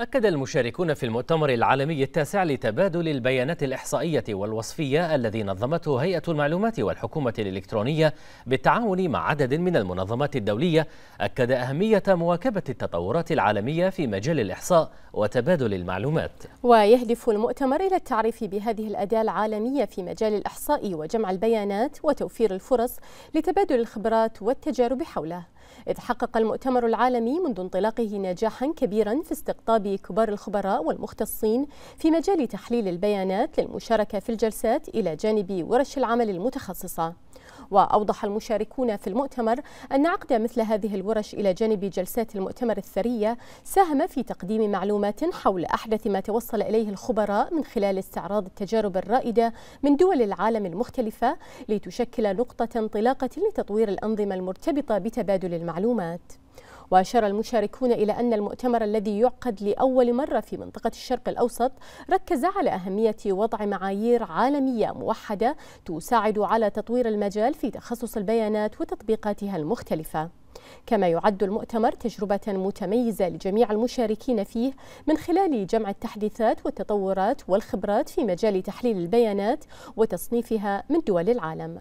أكد المشاركون في المؤتمر العالمي التاسع لتبادل البيانات الإحصائية والوصفية الذي نظمته هيئة المعلومات والحكومة الإلكترونية بالتعاون مع عدد من المنظمات الدولية أكد أهمية مواكبة التطورات العالمية في مجال الإحصاء وتبادل المعلومات ويهدف المؤتمر إلى التعريف بهذه الأداة العالمية في مجال الإحصاء وجمع البيانات وتوفير الفرص لتبادل الخبرات والتجارب حوله إذ حقق المؤتمر العالمي منذ انطلاقه نجاحا كبيرا في استقطاب كبار الخبراء والمختصين في مجال تحليل البيانات للمشاركة في الجلسات إلى جانب ورش العمل المتخصصة وأوضح المشاركون في المؤتمر أن عقد مثل هذه الورش إلى جانب جلسات المؤتمر الثرية ساهم في تقديم معلومات حول أحدث ما توصل إليه الخبراء من خلال استعراض التجارب الرائدة من دول العالم المختلفة لتشكل نقطة انطلاقة لتطوير الأنظمة المرتبطة بتبادل المعلومات وأشار المشاركون إلى أن المؤتمر الذي يعقد لأول مرة في منطقة الشرق الأوسط ركز على أهمية وضع معايير عالمية موحدة تساعد على تطوير المجال في تخصص البيانات وتطبيقاتها المختلفة كما يعد المؤتمر تجربة متميزة لجميع المشاركين فيه من خلال جمع التحديثات والتطورات والخبرات في مجال تحليل البيانات وتصنيفها من دول العالم